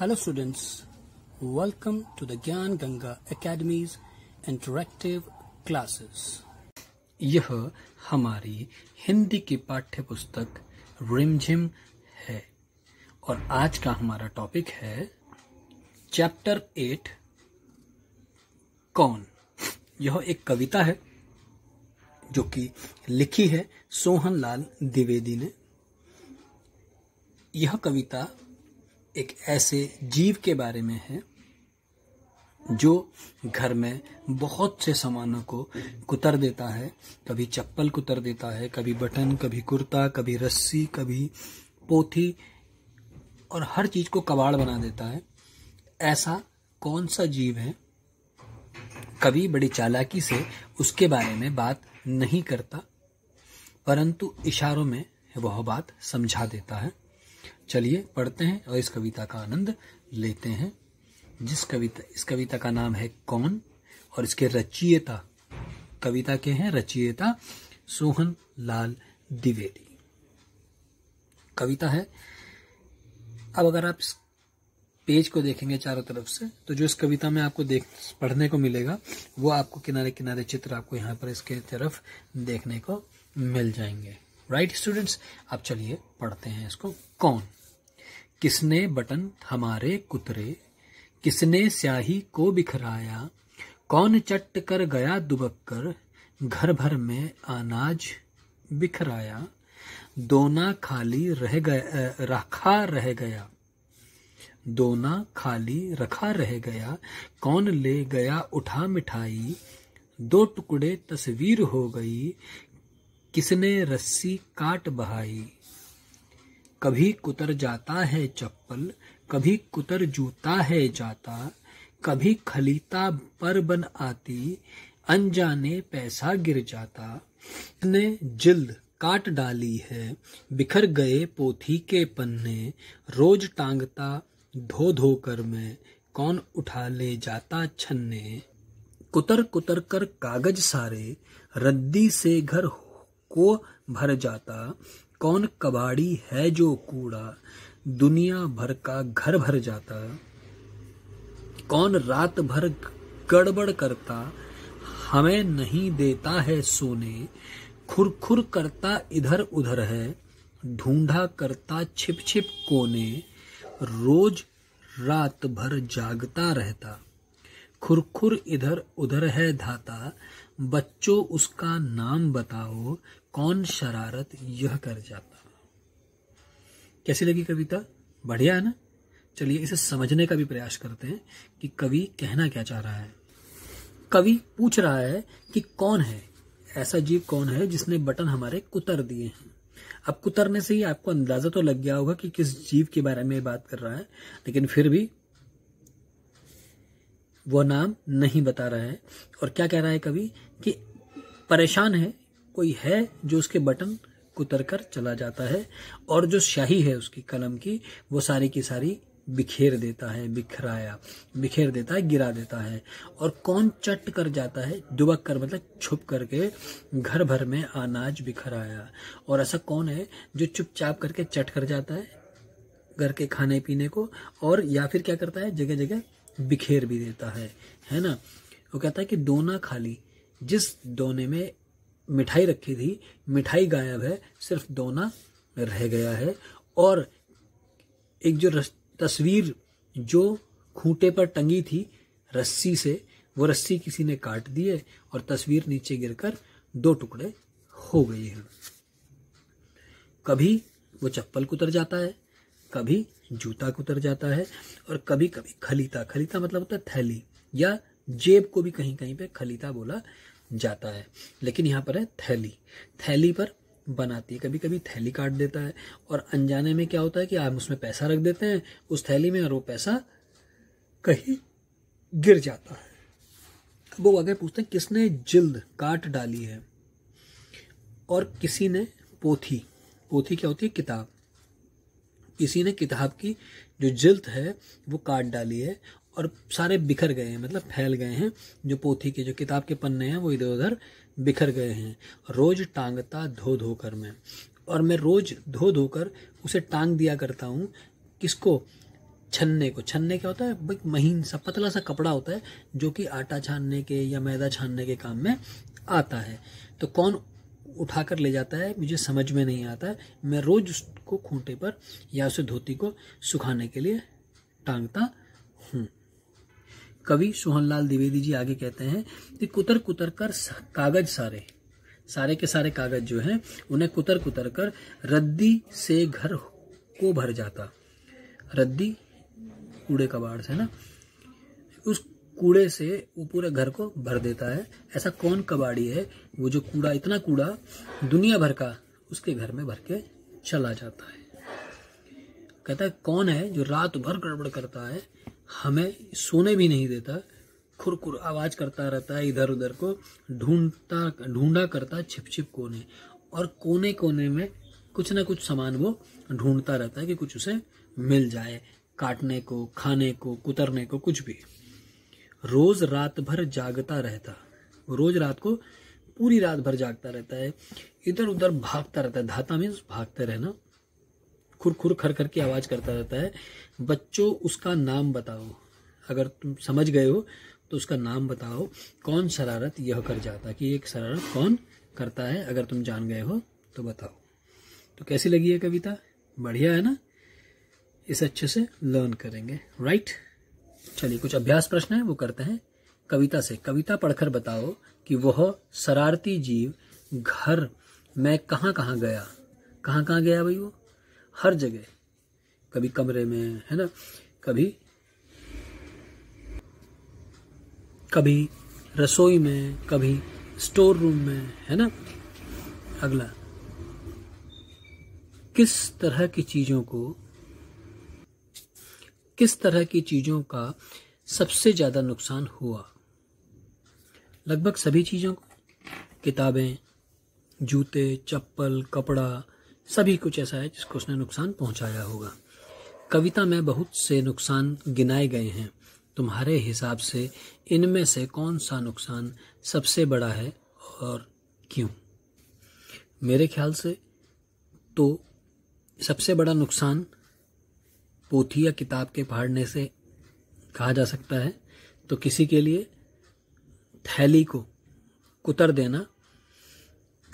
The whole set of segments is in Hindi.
hello students welcome to the Gyan Ganga Academy's interactive classes यह हमारी हिंदी की पाठ्य पुस्तक रिमझिम है और आज का हमारा टॉपिक है चैप्टर एट कौन यह एक कविता है जो कि लिखी है सोहन लाल द्विवेदी ने यह कविता एक ऐसे जीव के बारे में है जो घर में बहुत से सामानों को कुतर देता है कभी चप्पल कुतर देता है कभी बटन कभी कुर्ता कभी रस्सी कभी पोथी और हर चीज़ को कबाड़ बना देता है ऐसा कौन सा जीव है कभी बड़ी चालाकी से उसके बारे में बात नहीं करता परंतु इशारों में वह बात समझा देता है चलिए पढ़ते हैं और इस कविता का आनंद लेते हैं जिस कविता इस कविता का नाम है कौन और इसके रचियता कविता के हैं रचियता सोहन लाल द्विवेदी कविता है अब अगर आप इस पेज को देखेंगे चारों तरफ से तो जो इस कविता में आपको देख पढ़ने को मिलेगा वो आपको किनारे किनारे चित्र आपको यहाँ पर इसके तरफ देखने को मिल जाएंगे राइट right, स्टूडेंट्स आप चलिए पढ़ते हैं इसको कौन किसने बटन हमारे कुतरे किसने स्याही को बिखराया कौन चट कर गया दुबक कर घर भर में अनाज बिखराया दोना खाली रह गया रखा रह गया दोना खाली रखा रह गया कौन ले गया उठा मिठाई दो टुकड़े तस्वीर हो गई किसने रस्सी काट बहाई कभी कुतर जाता है चप्पल कभी कुतर जूता है जाता कभी खलीता पर बन आती अनजाने पैसा गिर जाता ने जिल्द काट डाली है बिखर गए पोथी के पन्ने रोज टांगता धो धो कर मैं कौन उठा ले जाता छन्ने कुतर कुतर कर कागज सारे रद्दी से घर को भर जाता कौन कबाड़ी है जो कूड़ा दुनिया भर का घर भर जाता कौन रात भर गड़बड़ करता हमें नहीं देता है सोने खुरखुर करता इधर उधर है ढूंढा करता छिप छिप कोने रोज रात भर जागता रहता खुरखुर इधर उधर है धाता बच्चों उसका नाम बताओ कौन शरारत यह कर जाता कैसी लगी कविता बढ़िया है ना चलिए इसे समझने का भी प्रयास करते हैं कि कवि कहना क्या चाह रहा है कवि पूछ रहा है कि कौन है ऐसा जीव कौन है जिसने बटन हमारे कुतर दिए हैं अब कुतरने से ही आपको अंदाजा तो लग गया होगा कि किस जीव के बारे में बात कर रहा है लेकिन फिर भी वो नाम नहीं बता रहा है और क्या कह रहा है कवि कि परेशान है कोई है जो उसके बटन कुतर कर चला जाता है और जो शाही है उसकी कलम की वो सारी की सारी बिखेर देता है बिखराया बिखेर देता है गिरा देता है और कौन चट कर जाता है दुबक कर मतलब छुप करके घर भर में अनाज बिखराया और ऐसा कौन है जो चुपचाप करके चट कर जाता है घर के खाने पीने को और या फिर क्या करता है जगह जगह बिखेर भी देता है है ना वो कहता है कि दोना खाली जिस दोने में मिठाई रखी थी मिठाई गायब है सिर्फ दोना रह गया है और एक जो तस्वीर जो खूंटे पर टंगी थी रस्सी से वो रस्सी किसी ने काट दी है और तस्वीर नीचे गिरकर दो टुकड़े हो गई है कभी वो चप्पल कुतर जाता है कभी जूता कुतर जाता है और कभी कभी खलीता खलीता मतलब होता है थैली या जेब को भी कहीं कहीं पे खलीता बोला जाता है लेकिन यहाँ पर है थैली थैली पर बनाती है कभी कभी थैली काट देता है और अनजाने में क्या होता है कि आप उसमें पैसा रख देते हैं उस थैली में और वो पैसा कहीं गिर जाता है अब वो आगे पूछते हैं किसने जिल्द काट डाली है और किसी ने पोथी पोथी क्या होती है किताब किसी ने किताब की जो जिल्द है वो काट डाली है और सारे बिखर गए हैं मतलब फैल गए हैं जो पोथी के जो किताब के पन्ने हैं वो इधर उधर बिखर गए हैं रोज़ टांगता धो धो कर मैं और मैं रोज़ धो धो कर उसे टांग दिया करता हूँ किसको छन्ने को छन्ने क्या होता है एक महीन सा पतला सा कपड़ा होता है जो कि आटा छानने के या मैदा छानने के काम में आता है तो कौन उठा कर ले जाता है मुझे समझ में नहीं आता मैं रोज़ उसको खूंटे पर या उसे धोती को सुखाने के लिए टांगता हूँ कवि सोहनलाल द्विवेदी जी आगे कहते हैं कि कुतर कुतर कर कागज सारे सारे के सारे कागज जो हैं उन्हें कुतर कुतर कर रद्दी से घर को भर जाता रद्दी कूड़े कबाड़ से ना उस कूड़े से वो पूरे घर को भर देता है ऐसा कौन कबाड़ी है वो जो कूड़ा इतना कूड़ा दुनिया भर का उसके घर में भर के चला जाता है कहता है कौन है जो रात भर गड़बड़ करता है हमें सोने भी नहीं देता खुरखुर आवाज़ करता रहता है इधर उधर को ढूंढता ढूंढा करता छिप छिप कोने और कोने कोने में कुछ ना कुछ सामान वो ढूंढता रहता है कि कुछ उसे मिल जाए काटने को खाने को कुतरने को कुछ भी रोज रात भर जागता रहता रोज रात को पूरी रात भर जागता रहता है इधर उधर भागता रहता है धाता मीन्स भागते रहना खुर खुर खर खर की आवाज़ करता रहता है बच्चों उसका नाम बताओ अगर तुम समझ गए हो तो उसका नाम बताओ कौन शरारत यह कर जाता कि एक शरारत कौन करता है अगर तुम जान गए हो तो बताओ तो कैसी लगी है कविता बढ़िया है ना इसे अच्छे से लर्न करेंगे राइट चलिए कुछ अभ्यास प्रश्न है वो करते हैं कविता से कविता पढ़कर बताओ कि वह शरारती जीव घर मैं कहाँ कहाँ गया कहाँ कहाँ गया भाई वो हर जगह कभी कमरे में है ना कभी कभी रसोई में कभी स्टोर रूम में है ना अगला किस तरह की चीजों को किस तरह की चीजों का सबसे ज्यादा नुकसान हुआ लगभग सभी चीजों को किताबें जूते चप्पल कपड़ा सभी कुछ ऐसा है जिसको उसने नुकसान पहुंचाया होगा कविता में बहुत से नुकसान गिनाए गए हैं तुम्हारे हिसाब से इनमें से कौन सा नुकसान सबसे बड़ा है और क्यों मेरे ख्याल से तो सबसे बड़ा नुकसान पोथी या किताब के फाड़ने से कहा जा सकता है तो किसी के लिए थैली को कुतर देना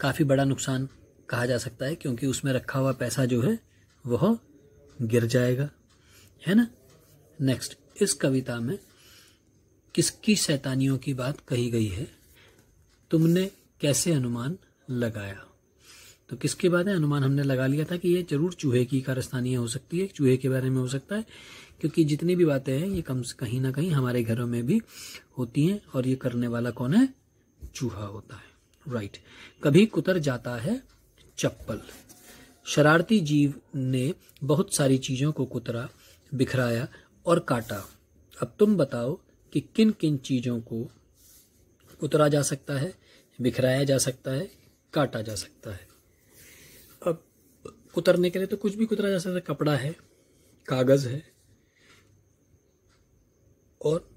काफ़ी बड़ा नुकसान कहा जा सकता है क्योंकि उसमें रखा हुआ पैसा जो है वह गिर जाएगा है ना नेक्स्ट इस कविता में किसकी शैतानियों की बात कही गई है तुमने कैसे अनुमान लगाया तो किसके बाद है अनुमान हमने लगा लिया था कि ये जरूर चूहे की कारस्थानी हो सकती है चूहे के बारे में हो सकता है क्योंकि जितनी भी बातें हैं ये कम से कहीं ना कहीं हमारे घरों में भी होती हैं और ये करने वाला कौन है चूहा होता है राइट कभी कुतर जाता है चप्पल शरारती जीव ने बहुत सारी चीज़ों को कुतरा बिखराया और काटा अब तुम बताओ कि किन किन चीज़ों को कुतरा जा सकता है बिखराया जा सकता है काटा जा सकता है अब कुतरने के लिए तो कुछ भी कुतरा जा सकता है कपड़ा है कागज़ है और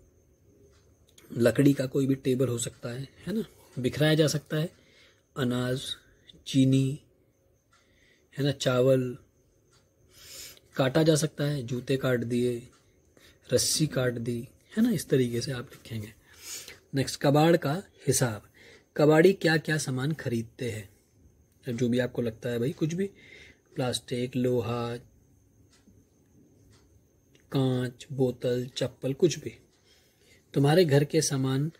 लकड़ी का कोई भी टेबल हो सकता है है ना बिखराया जा सकता है अनाज चीनी है ना चावल काटा जा सकता है जूते काट दिए रस्सी काट दी है ना इस तरीके से आप लिखेंगे नेक्स्ट कबाड़ का हिसाब कबाड़ी क्या क्या सामान खरीदते हैं जो भी आपको लगता है भाई कुछ भी प्लास्टिक लोहा कांच बोतल चप्पल कुछ भी तुम्हारे घर के सामान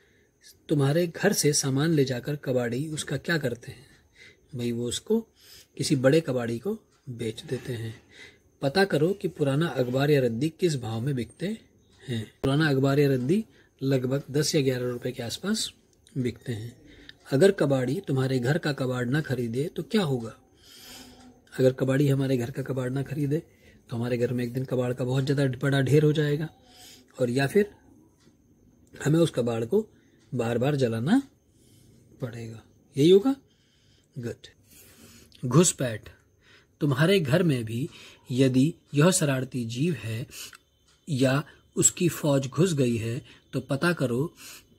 तुम्हारे घर से सामान ले जाकर कबाड़ी उसका क्या करते हैं भाई वो उसको किसी बड़े कबाड़ी को बेच देते हैं पता करो कि पुराना अखबार या रद्दी किस भाव में बिकते हैं पुराना अखबार या रद्दी लगभग दस या ग्यारह रुपए के आसपास बिकते हैं अगर कबाड़ी तुम्हारे घर का कबाड़ ना खरीदे तो क्या होगा अगर कबाड़ी हमारे घर का कबाड़ ना खरीदे तो हमारे घर में एक दिन कबाड़ का बहुत ज़्यादा बड़ा ढेर हो जाएगा और या फिर हमें उस कबाड़ को बार बार जलाना पड़ेगा यही होगा गुड घुसपैठ तुम्हारे घर में भी यदि यह शरारती जीव है या उसकी फौज घुस गई है तो पता करो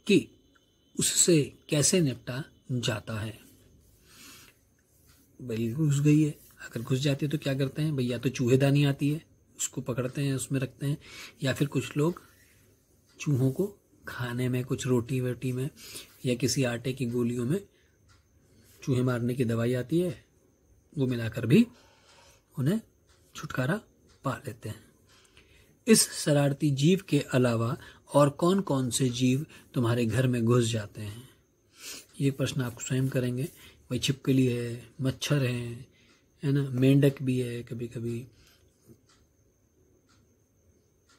कि उससे कैसे निपटा जाता है भाई घुस गई है अगर घुस जाती है तो क्या करते हैं भैया तो चूहेदानी आती है उसको पकड़ते हैं उसमें रखते हैं या फिर कुछ लोग चूहों को खाने में कुछ रोटी वोटी में या किसी आटे की गोलियों में चूहे मारने की दवाई आती है वो मिलाकर भी उन्हें छुटकारा पा लेते हैं इस शरारती जीव के अलावा और कौन कौन से जीव तुम्हारे घर में घुस जाते हैं ये प्रश्न आप स्वयं करेंगे भाई छिपकली है मच्छर है है ना मेंढक भी है कभी कभी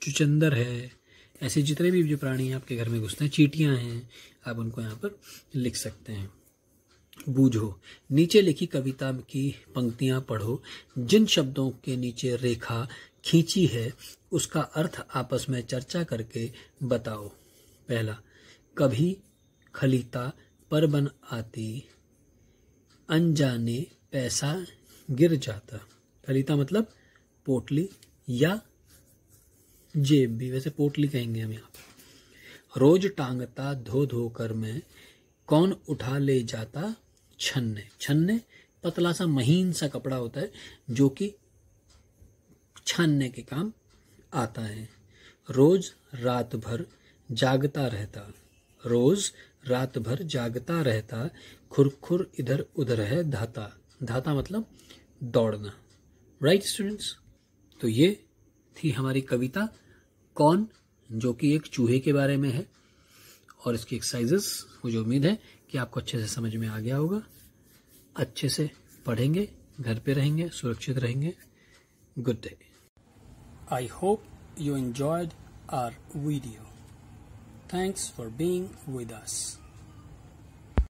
चुचंदर है ऐसे जितने भी जो प्राणी आपके घर में घुसते हैं चीटियाँ हैं आप उनको यहाँ पर लिख सकते हैं बूझो नीचे लिखी कविता की पंक्तियां पढ़ो जिन शब्दों के नीचे रेखा खींची है उसका अर्थ आपस में चर्चा करके बताओ पहला कभी खलीता पर बन आती अनजाने पैसा गिर जाता खलीता मतलब पोटली या जेब भी वैसे पोटली कहेंगे हम यहाँ रोज टांगता धो धो कर मैं कौन उठा ले जाता छन्ने छन्ने पतला सा महीन सा कपड़ा होता है जो कि छानने के काम आता है रोज रात भर जागता रहता रोज रात भर जागता रहता खुरखुर इधर उधर है धाता धाता मतलब दौड़ना राइट right, स्टूडेंट्स तो ये थी हमारी कविता कौन जो कि एक चूहे के बारे में है और इसकी एक्सरसाइजेस मुझे उम्मीद है कि आपको अच्छे से समझ में आ गया होगा अच्छे से पढ़ेंगे घर पे रहेंगे सुरक्षित रहेंगे good day I hope you enjoyed our video thanks for being with